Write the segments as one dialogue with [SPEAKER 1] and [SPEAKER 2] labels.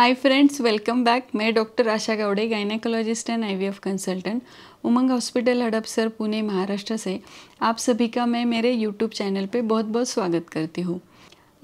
[SPEAKER 1] high friends welcome back मैं doctor Asha Gawade gynaecologist and IVF consultant Umang hospital Hadapsar Pune Maharashtra से आप सभी का मैं मेरे यूट्यूब चैनल पे बहुत बहुत स्वागत करती हूँ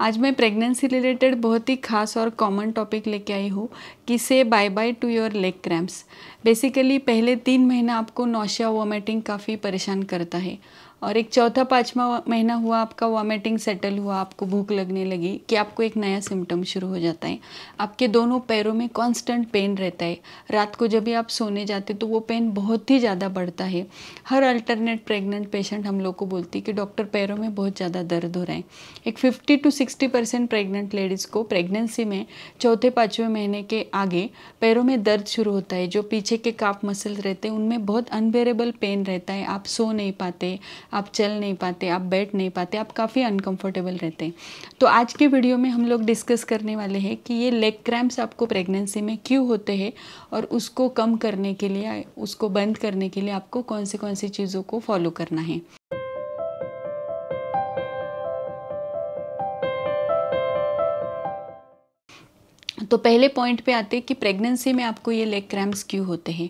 [SPEAKER 1] आज मैं प्रेगनेंसी रिलेटेड बहुत ही खास और कॉमन टॉपिक लेके आई हूँ कि से bye bye to your leg cramps basically पहले तीन महीना आपको नौशिया वॉमिटिंग काफ़ी परेशान करता है और एक चौथा पाँचवा महीना हुआ आपका वॉमिटिंग सेटल हुआ आपको भूख लगने लगी कि आपको एक नया सिम्टम शुरू हो जाता है आपके दोनों पैरों में कांस्टेंट पेन रहता है रात को जब भी आप सोने जाते तो वो पेन बहुत ही ज़्यादा बढ़ता है हर अल्टरनेट प्रेग्नेंट पेशेंट हम लोग को बोलती है कि डॉक्टर पैरों में बहुत ज़्यादा दर्द हो रहा है एक fifty to sixty percent pregnant ladies को प्रेगनेंसी में चौथे पाँचवें महीने के आगे पैरों में दर्द शुरू होता है जो पीछे के काफ मसल रहते हैं उनमें बहुत अनबेरेबल पेन रहता है आप सो नहीं पाते आप चल नहीं पाते आप बैठ नहीं पाते आप काफ़ी अनकंफर्टेबल रहते हैं तो आज के वीडियो में हम लोग डिस्कस करने वाले हैं कि ये लेग क्रैम्प्स आपको प्रेगनेंसी में क्यों होते हैं और उसको कम करने के लिए उसको बंद करने के लिए आपको कौन से कौन सी चीज़ों को फॉलो करना है तो पहले पॉइंट पे आते हैं कि प्रेगनेंसी में आपको ये लेग क्रैम्प्स क्यों होते हैं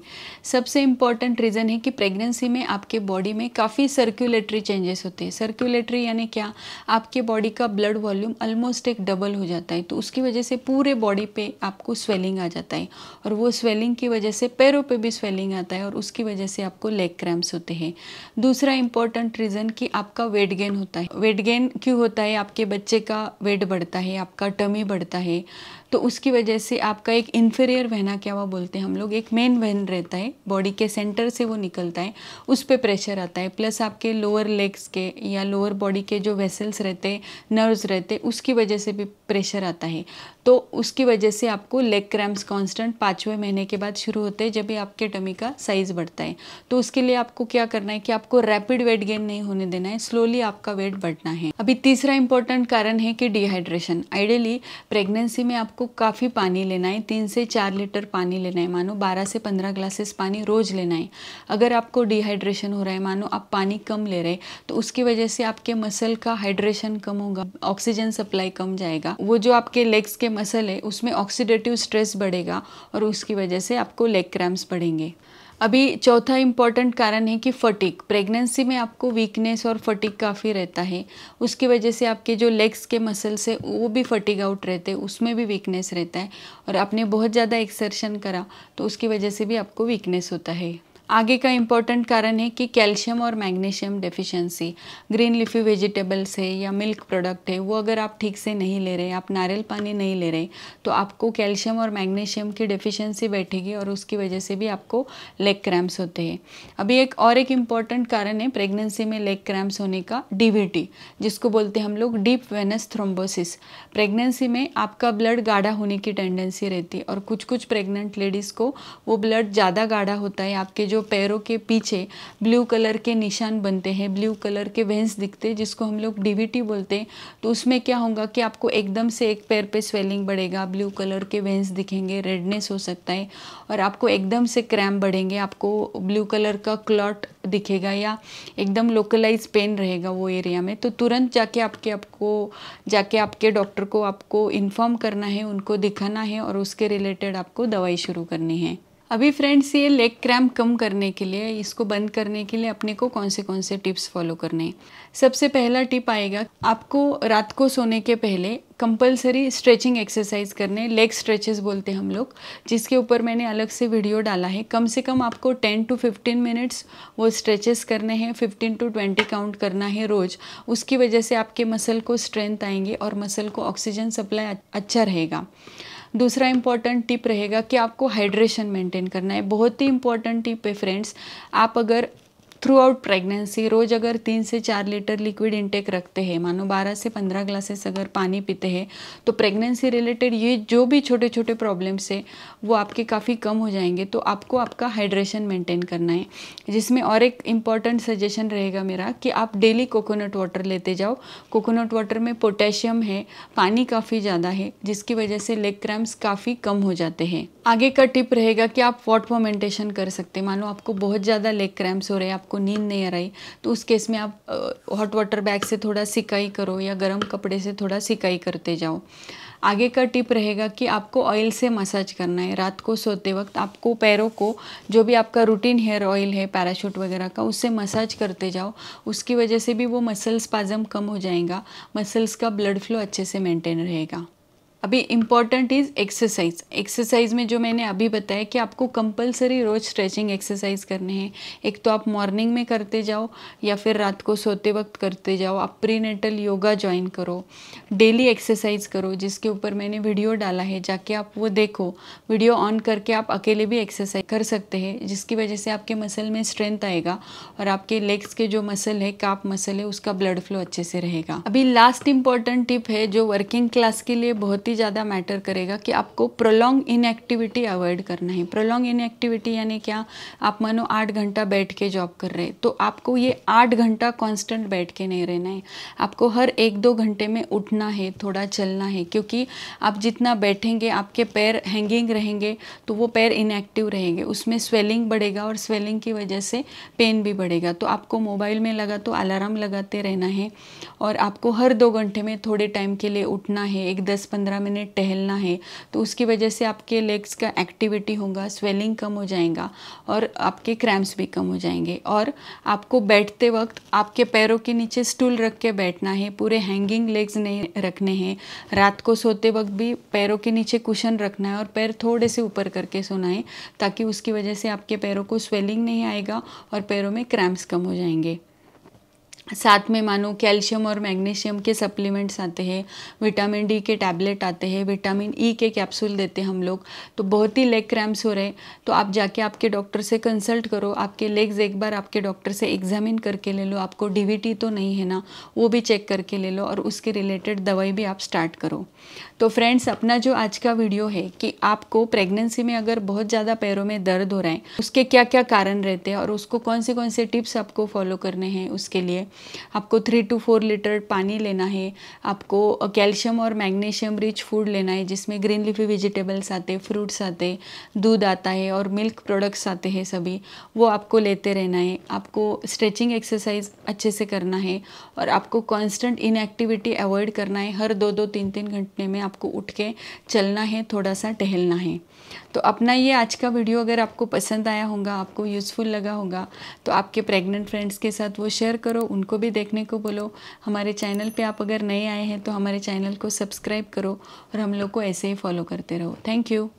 [SPEAKER 1] सबसे इम्पॉर्टेंट रीज़न है कि प्रेगनेंसी में आपके बॉडी में काफ़ी सर्कुलेटरी चेंजेस होते हैं सर्कुलेटरी यानी क्या आपके बॉडी का ब्लड वॉल्यूम ऑलमोस्ट एक डबल हो जाता है तो उसकी वजह से पूरे बॉडी पे आपको स्वेलिंग आ जाता है और वो स्वेलिंग की वजह से पैरों पर भी स्वेलिंग आता है और उसकी वजह से आपको लेग क्रैम्प्स होते हैं दूसरा इंपॉर्टेंट रीज़न कि आपका वेट गेन होता है वेट गेन क्यों होता है आपके बच्चे का वेट बढ़ता है आपका टमी बढ़ता है तो उस उसकी वजह से आपका एक इन्फेरियर वहना क्या हुआ बोलते हैं हम लोग एक मेन वहन रहता है बॉडी के सेंटर से वो निकलता है उस पर प्रेशर आता है प्लस आपके लोअर लेग्स के या लोअर बॉडी के जो वेसल्स रहते हैं नर्व्स रहते हैं उसकी वजह से भी प्रेशर आता है तो उसकी वजह से आपको लेग क्रैम्प्स कॉन्स्टेंट पाँचवें महीने के बाद शुरू होते हैं जब भी आपके टमी का साइज़ बढ़ता है तो उसके लिए आपको क्या करना है कि आपको रैपिड वेट गेन नहीं होने देना है स्लोली आपका वेट बढ़ना है अभी तीसरा इंपॉर्टेंट कारण है कि डिहाइड्रेशन आइडियली प्रेगनेंसी में आपको काफ़ी पानी लेना है तीन से चार लीटर पानी लेना है मानो बारह से पंद्रह ग्लासेस पानी रोज़ लेना है अगर आपको डिहाइड्रेशन हो रहा है मानो आप पानी कम ले रहे तो उसकी वजह से आपके मसल का हाइड्रेशन कम होगा ऑक्सीजन सप्लाई कम जाएगा वो जो आपके लेग्स के मसल है उसमें ऑक्सीडेटिव स्ट्रेस बढ़ेगा और उसकी वजह से आपको लेग क्रैम्प्स बढ़ेंगे अभी चौथा इम्पॉर्टेंट कारण है कि फटिक प्रेगनेंसी में आपको वीकनेस और फटिक काफ़ी रहता है उसकी वजह से आपके जो लेग्स के मसल्स है वो भी फटिक आउट रहते हैं उसमें भी वीकनेस रहता है और आपने बहुत ज़्यादा एक्सर्शन करा तो उसकी वजह से भी आपको वीकनेस होता है आगे का इम्पोर्टेंट कारण है कि कैल्शियम और magnesium deficiency green leafy vegetables है या मिल्क प्रोडक्ट है वो अगर आप ठीक से नहीं ले रहे आप नारियल पानी नहीं ले रहे तो आपको कैल्शियम और मैग्नीशियम की डेफिशिएंसी बैठेगी और उसकी वजह से भी आपको लेग क्रैम्प्स होते हैं अभी एक और एक इम्पॉर्टेंट कारण है प्रेगनेंसी में लेग क्रैम्प्स होने का डी जिसको बोलते हैं हम लोग डीप वेनस थ्रोम्बोसिस प्रेगनेंसी में आपका ब्लड गाढ़ा होने की टेंडेंसी रहती है और कुछ कुछ प्रेग्नेंट लेडीज़ को वो ब्लड ज़्यादा गाढ़ा होता है आपके जो जो पैरों के पीछे ब्लू कलर के निशान बनते हैं ब्लू कलर के वेंस दिखते हैं जिसको हम लोग डीवीटी बोलते हैं तो उसमें क्या होगा कि आपको एकदम से एक पैर पे स्वेलिंग बढ़ेगा ब्लू कलर के वेंस दिखेंगे रेडनेस हो सकता है और आपको एकदम से क्रैम बढ़ेंगे आपको ब्लू कलर का क्लॉट दिखेगा या एकदम लोकलाइज पेन रहेगा वो एरिया में तो तुरंत जाके आपके आपको जाके आपके डॉक्टर को आपको इन्फॉर्म करना है उनको दिखाना है और उसके रिलेटेड आपको दवाई शुरू करनी है अभी फ्रेंड्स ये लेग क्रैम्प कम करने के लिए इसको बंद करने के लिए अपने को कौन से कौन से टिप्स फॉलो करने हैं सबसे पहला टिप आएगा आपको रात को सोने के पहले कंपलसरी स्ट्रेचिंग एक्सरसाइज करने लेग स्ट्रेचेस बोलते हैं हम लोग जिसके ऊपर मैंने अलग से वीडियो डाला है कम से कम आपको 10 टू 15 मिनट्स वो स्ट्रेचेस करने हैं 15 टू 20 काउंट करना है रोज़ उसकी वजह से आपके मसल को स्ट्रेंथ आएंगे और मसल को ऑक्सीजन सप्लाई अच्छा रहेगा दूसरा इम्पॉर्टेंट टिप रहेगा कि आपको हाइड्रेशन मेंटेन करना है बहुत ही इंपॉर्टेंट टिप है फ्रेंड्स आप अगर थ्रू आउट प्रेगनेंसी रोज़ अगर तीन से चार लीटर लिक्विड इंटेक रखते हैं मानो बारह से पंद्रह ग्लासेस अगर पानी पीते हैं तो प्रेगनेंसी रिलेटेड ये जो भी छोटे छोटे प्रॉब्लम्स है वो आपके काफ़ी कम हो जाएंगे तो आपको आपका हाइड्रेशन मेंटेन करना है जिसमें और एक इम्पॉर्टेंट सजेशन रहेगा मेरा कि आप डेली कोकोनट वाटर लेते जाओ कोकोनट वाटर में पोटेशियम है पानी काफ़ी ज़्यादा है जिसकी वजह से लेग क्रैम्प्स काफ़ी कम हो जाते हैं आगे का टिप रहेगा कि आप वॉट मोमेंटेशन कर सकते मानो आपको बहुत ज़्यादा लेग क्रैम्प्स हो रहे हैं आप आपको नींद नहीं आ रही तो उस केस में आप हॉट वाटर बैग से थोड़ा सिकाई करो या गर्म कपड़े से थोड़ा सिकाई करते जाओ आगे का टिप रहेगा कि आपको ऑयल से मसाज करना है रात को सोते वक्त आपको पैरों को जो भी आपका रूटीन हेयर ऑयल है पैराशूट वगैरह का उससे मसाज करते जाओ उसकी वजह से भी वो मसल्स पाजम कम हो जाएगा मसल्स का ब्लड फ्लो अच्छे से मेंटेन रहेगा अभी इम्पॉर्टेंट इज़ एक्सरसाइज एक्सरसाइज में जो मैंने अभी बताया कि आपको कंपलसरी रोज़ स्ट्रेचिंग एक्सरसाइज करने हैं एक तो आप मॉर्निंग में करते जाओ या फिर रात को सोते वक्त करते जाओ आप प्रीनेटल योगा ज्वाइन करो डेली एक्सरसाइज करो जिसके ऊपर मैंने वीडियो डाला है जाके आप वो देखो वीडियो ऑन करके आप अकेले भी एक्सरसाइज कर सकते हैं जिसकी वजह से आपके मसल में स्ट्रेंथ आएगा और आपके लेग्स के जो मसल है काप मसल है उसका ब्लड फ्लो अच्छे से रहेगा अभी लास्ट इम्पॉर्टेंट टिप है जो वर्किंग क्लास के लिए बहुत ही ज़्यादा मैटर करेगा कि आपको प्रोलॉन्ग इनएक्टिविटी अवॉइड करना है प्रोलॉन्ग इनएक्टिविटी यानी क्या आप मानो आठ घंटा बैठ के जॉब कर रहे तो आपको ये आठ घंटा कॉन्स्टेंट बैठ के नहीं रहना है आपको हर एक दो घंटे में उठना है थोड़ा चलना है क्योंकि आप जितना बैठेंगे आपके पैर हैंगिंग रहेंगे तो वो पैर इनएक्टिव रहेंगे उसमें स्वेलिंग बढ़ेगा और स्वेलिंग की वजह से पेन भी बढ़ेगा तो आपको मोबाइल में लगा तो अलार्म लगाते रहना है और आपको हर दो घंटे में थोड़े टाइम के लिए उठना है एक दस पंद्रह पंद्रह मिनट टहलना है तो उसकी वजह से आपके लेग्स का एक्टिविटी होगा स्वेलिंग कम हो जाएगा और आपके क्रैम्प्स भी कम हो जाएंगे और आपको बैठते वक्त आपके पैरों के नीचे स्टूल रख के बैठना है पूरे हैंगिंग लेग्स नहीं रखने हैं रात को सोते वक्त भी पैरों के नीचे कुशन रखना है और पैर थोड़े से ऊपर करके सोना है ताकि उसकी वजह से आपके पैरों को स्वेलिंग नहीं आएगा और पैरों में क्रैम्प्स कम हो जाएंगे साथ में मानो कैल्शियम और मैग्नीशियम के सप्लीमेंट्स आते हैं विटामिन डी के टैबलेट आते हैं विटामिन ई e के कैप्सूल देते हैं हम लोग तो बहुत ही लेग क्रैम्प्स हो रहे तो आप जाके आपके डॉक्टर से कंसल्ट करो आपके लेग्स एक बार आपके डॉक्टर से एग्जामिन करके ले लो आपको डीवीटी तो नहीं है ना वो भी चेक करके ले लो और उसके रिलेटेड दवाई भी आप स्टार्ट करो तो फ्रेंड्स अपना जो आज का वीडियो है कि आपको प्रेगनेंसी में अगर बहुत ज़्यादा पैरों में दर्द हो रहा है उसके क्या क्या कारण रहते हैं और उसको कौन से कौन से टिप्स आपको फॉलो करने हैं उसके लिए आपको थ्री टू फोर लीटर पानी लेना है आपको कैल्शियम और मैग्नीशियम रिच फूड लेना है जिसमें ग्रीन लिफी वेजिटेबल्स आते फ्रूट्स आते दूध आता है और मिल्क प्रोडक्ट्स आते हैं सभी वो आपको लेते रहना है आपको स्ट्रेचिंग एक्सरसाइज अच्छे से करना है और आपको कॉन्स्टेंट इनएक्टिविटी अवॉइड करना है हर दो दो तीन तीन घंटे में आपको उठ के चलना है थोड़ा सा टहलना है तो अपना ये आज का वीडियो अगर आपको पसंद आया होगा आपको यूज़फुल लगा होगा तो आपके प्रेग्नेंट फ्रेंड्स के साथ वो शेयर करो उनको भी देखने को बोलो हमारे चैनल पे आप अगर नए आए हैं तो हमारे चैनल को सब्सक्राइब करो और हम लोग को ऐसे ही फॉलो करते रहो थैंक यू